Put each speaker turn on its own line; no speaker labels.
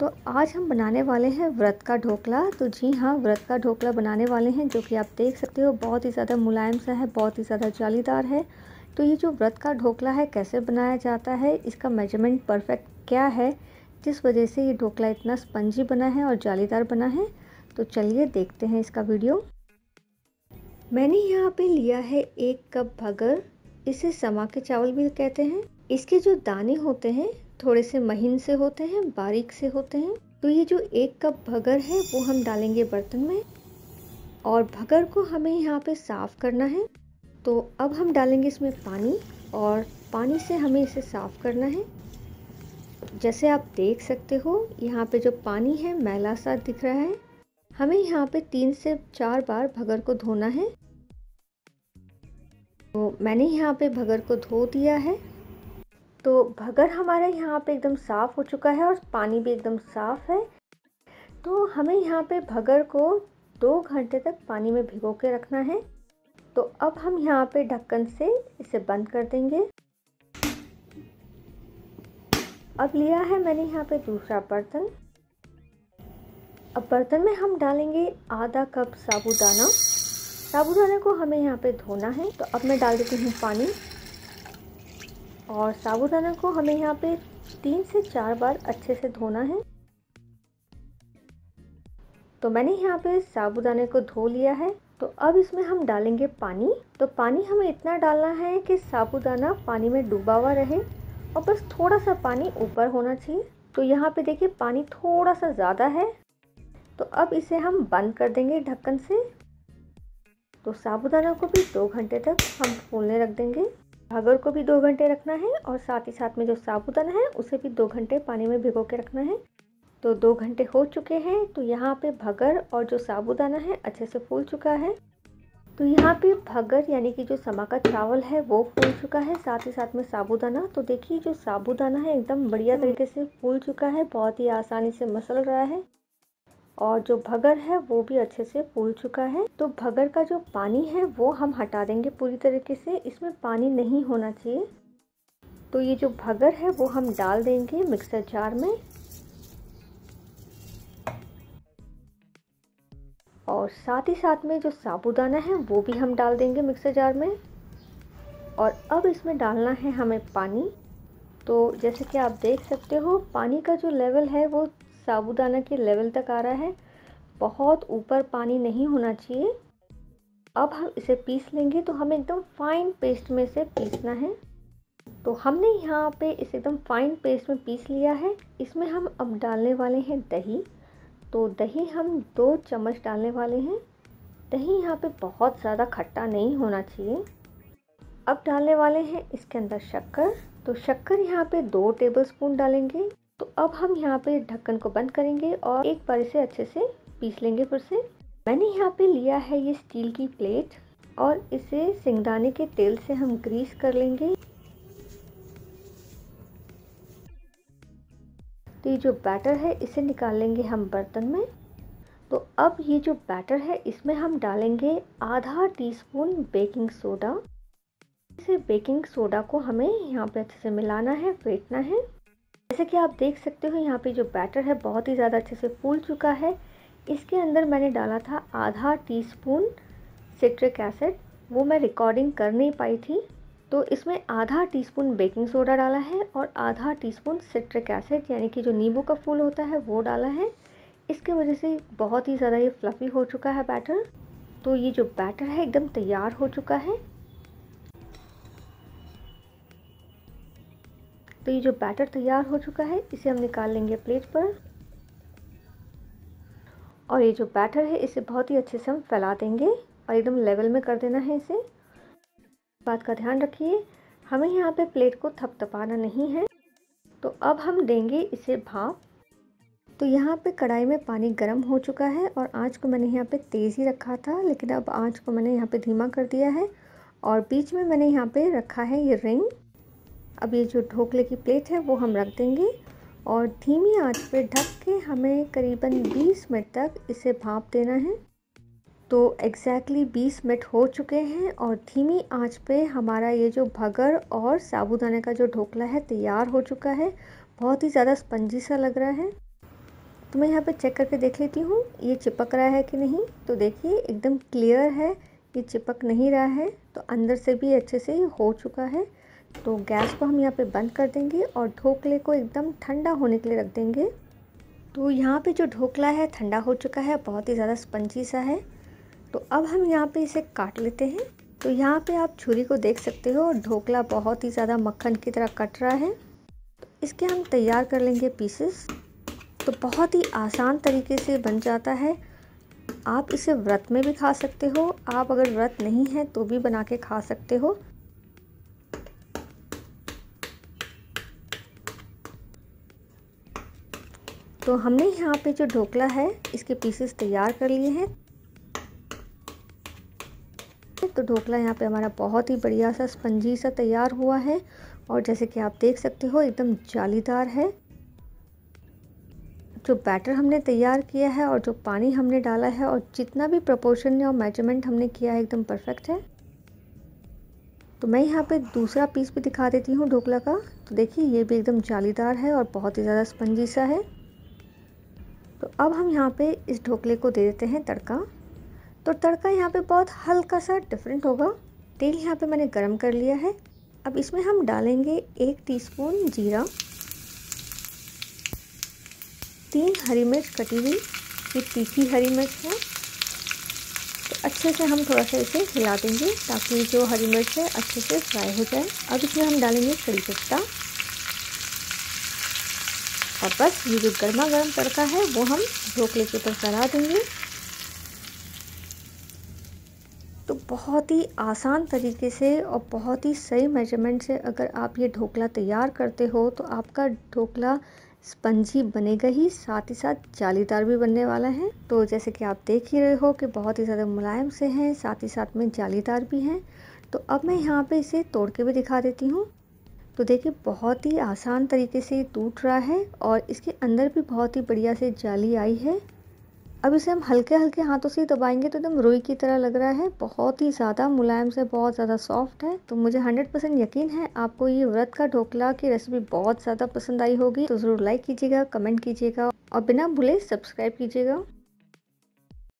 तो आज हम बनाने वाले हैं व्रत का ढोकला तो जी हाँ व्रत का ढोकला बनाने वाले हैं जो कि आप देख सकते हो बहुत ही ज़्यादा मुलायम सा है बहुत ही ज़्यादा जालीदार है तो ये जो व्रत का ढोकला है कैसे बनाया जाता है इसका मेजरमेंट परफेक्ट क्या है जिस वजह से ये ढोकला इतना स्पंजी बना है और जालीदार बना है तो चलिए देखते हैं इसका वीडियो मैंने यहाँ पे लिया है एक कप भगर इसे समा के चावल भी कहते हैं इसके जो दाने होते हैं थोड़े से महीन से होते हैं बारीक से होते हैं तो ये जो एक कप भगर है वो हम डालेंगे बर्तन में और भगर को हमें यहाँ पे साफ़ करना है तो अब हम डालेंगे इसमें पानी और पानी से हमें इसे साफ़ करना है जैसे आप देख सकते हो यहाँ पे जो पानी है मैला सा दिख रहा है हमें यहाँ पे तीन से चार बार भगर को धोना है तो मैंने यहाँ पे भगर को धो दिया है तो भगर हमारा यहाँ पे एकदम साफ़ हो चुका है और पानी भी एकदम साफ़ है तो हमें यहाँ पे भगर को दो घंटे तक पानी में भिगो के रखना है तो अब हम यहाँ पे ढक्कन से इसे बंद कर देंगे अब लिया है मैंने यहाँ पे दूसरा बर्तन अब बर्तन में हम डालेंगे आधा कप साबुदाना साबुदाना को हमें यहाँ पे धोना है तो अब मैं डाल देती हूँ पानी और साबुदाना को हमें यहाँ पे तीन से चार बार अच्छे से धोना है तो मैंने यहाँ पे साबुदाने को धो लिया है तो अब इसमें हम डालेंगे पानी तो पानी हमें इतना डालना है कि साबुदाना पानी में डूबा हुआ रहे और बस थोड़ा सा पानी ऊपर होना चाहिए तो यहाँ पे देखिए पानी थोड़ा सा ज़्यादा है तो अब इसे हम बंद कर देंगे ढक्कन से तो साबुदाना को भी दो घंटे तक हम फूलने रख देंगे भागर को भी दो घंटे रखना है और साथ ही साथ में जो साबुदाना है उसे भी दो घंटे पानी में भिगो के रखना है तो दो घंटे हो चुके हैं तो यहाँ पे भगर और जो साबुदाना है अच्छे से फूल चुका है तो यहाँ पे भगर यानी कि जो समा का चावल है वो फूल चुका है साथ ही साथ में साबुदाना तो देखिए जो साबुदाना है एकदम बढ़िया तरीके से फूल चुका है बहुत ही आसानी से मसल रहा है और जो भगर है वो भी अच्छे से फूल चुका है तो भगर का जो पानी है वो हम हटा देंगे पूरी तरीके से इसमें पानी नहीं होना चाहिए तो ये जो भगर है वो हम डाल देंगे मिक्सर जार में और साथ ही साथ में जो साबुदाना है वो भी हम डाल देंगे मिक्सर जार में और अब इसमें डालना है हमें पानी तो जैसे कि आप देख सकते हो पानी का जो लेवल है वो साबूदाना के लेवल तक आ रहा है बहुत ऊपर पानी नहीं होना चाहिए अब हम इसे पीस लेंगे तो हमें एकदम फाइन पेस्ट में से पीसना है तो हमने यहाँ पे इसे एकदम फाइन पेस्ट में पीस लिया है इसमें हम अब डालने वाले हैं दही तो दही हम दो चम्मच डालने वाले हैं दही यहाँ पे बहुत ज़्यादा खट्टा नहीं होना चाहिए अब डालने वाले हैं इसके अंदर शक्कर तो शक्कर यहाँ पे दो टेबल स्पून डालेंगे तो अब हम यहाँ पे ढक्कन को बंद करेंगे और एक बार इसे अच्छे से पीस लेंगे फिर से मैंने यहाँ पे लिया है ये स्टील की प्लेट और इसे सिंगदाने के तेल से हम ग्रीस कर लेंगे तो ये जो बैटर है इसे निकाल लेंगे हम बर्तन में तो अब ये जो बैटर है इसमें हम डालेंगे आधा टीस्पून बेकिंग सोडा इसे बेकिंग सोडा को हमें यहाँ पे अच्छे से मिलाना है फेंटना है जैसे कि आप देख सकते हो यहाँ पे जो बैटर है बहुत ही ज़्यादा अच्छे से फूल चुका है इसके अंदर मैंने डाला था आधा टीस्पून सिट्रिक एसिड वो मैं रिकॉर्डिंग कर नहीं पाई थी तो इसमें आधा टीस्पून बेकिंग सोडा डाला है और आधा टीस्पून सिट्रिक एसिड यानी कि जो नींबू का फूल होता है वो डाला है इसके वजह से बहुत ही ज़्यादा ये फ्लफ़ी हो चुका है बैटर तो ये जो बैटर है एकदम तैयार हो चुका है तो ये जो बैटर तैयार हो चुका है इसे हम निकाल लेंगे प्लेट पर और ये जो बैटर है इसे बहुत ही अच्छे से हम फैला देंगे और एकदम लेवल में कर देना है इसे बात का ध्यान रखिए हमें यहाँ पे प्लेट को थपथपाना नहीं है तो अब हम देंगे इसे भाप तो यहाँ पे कढ़ाई में पानी गर्म हो चुका है और आँच को मैंने यहाँ पे तेज़ ही रखा था लेकिन अब आँच को मैंने यहाँ पे धीमा कर दिया है और बीच में मैंने यहाँ पे रखा है ये रिंग अब ये जो ढोकले की प्लेट है वो हम रख देंगे और धीमी आंच पे ढक के हमें करीबन 20 मिनट तक इसे भाप देना है तो एग्जैक्टली exactly 20 मिनट हो चुके हैं और धीमी आंच पे हमारा ये जो भगर और साबुदाने का जो ढोकला है तैयार हो चुका है बहुत ही ज़्यादा स्पंजी सा लग रहा है तो मैं यहाँ पे चेक करके देख लेती हूँ ये चिपक रहा है कि नहीं तो देखिए एकदम क्लियर है ये चिपक नहीं रहा है तो अंदर से भी अच्छे से हो चुका है तो गैस को हम यहाँ पे बंद कर देंगे और ढोकले को एकदम ठंडा होने के लिए रख देंगे तो यहाँ पे जो ढोकला है ठंडा हो चुका है बहुत ही ज़्यादा स्पंजी सा है तो अब हम यहाँ पे इसे काट लेते हैं तो यहाँ पे आप छुरी को देख सकते हो और ढोकला बहुत ही ज़्यादा मक्खन की तरह कट रहा है तो इसके हम तैयार कर लेंगे पीसेस तो बहुत ही आसान तरीके से बन जाता है आप इसे व्रत में भी खा सकते हो आप अगर व्रत नहीं है तो भी बना के खा सकते हो तो हमने यहाँ पे जो ढोकला है इसके पीसेस तैयार कर लिए हैं तो ढोकला यहाँ पे हमारा बहुत ही बढ़िया सा स्पंजी सा तैयार हुआ है और जैसे कि आप देख सकते हो एकदम जालीदार है जो बैटर हमने तैयार किया है और जो पानी हमने डाला है और जितना भी प्रपोर्शन और मेजरमेंट हमने किया है एकदम परफेक्ट है तो मैं यहाँ पे दूसरा पीस भी दिखा देती हूँ ढोकला का तो देखिए ये भी एकदम जालीदार है और बहुत ही ज़्यादा स्पंजी सा है अब हम यहाँ पे इस ढोकले को दे देते हैं तड़का तो तड़का यहाँ पे बहुत हल्का सा डिफरेंट होगा तेल यहाँ पे मैंने गरम कर लिया है अब इसमें हम डालेंगे एक टीस्पून जीरा तीन हरी मिर्च कटी हुई ये तीखी हरी मिर्च है तो अच्छे से हम थोड़ा सा इसे हिला देंगे ताकि जो हरी मिर्च है अच्छे से फ्राई हो जाए अब इसमें हम डालेंगे कड़ी पत्ता और बस ये जो गर्मा गर्म तड़का है वो हम ढोकले के ऊपर चढ़ा देंगे तो बहुत ही आसान तरीके से और बहुत ही सही मेजरमेंट से अगर आप ये ढोकला तैयार करते हो तो आपका ढोकला स्पंजी बनेगा ही साथ ही साथ जालीदार भी बनने वाला है तो जैसे कि आप देख ही रहे हो कि बहुत ही ज़्यादा मुलायम से हैं साथ ही साथ में जालीदार भी हैं तो अब मैं यहाँ पे इसे तोड़ के भी दिखा देती हूँ तो देखिए बहुत ही आसान तरीके से ये टूट रहा है और इसके अंदर भी बहुत ही बढ़िया से जाली आई है अब इसे हम हल्के हल्के हाथों से दबाएंगे तो एकदम रुई की तरह लग रहा है बहुत ही ज़्यादा मुलायम से बहुत ज़्यादा सॉफ्ट है तो मुझे 100% यकीन है आपको ये व्रत का ढोकला की रेसिपी बहुत ज़्यादा पसंद आई होगी तो ज़रूर लाइक कीजिएगा कमेंट कीजिएगा और बिना भूले सब्सक्राइब कीजिएगा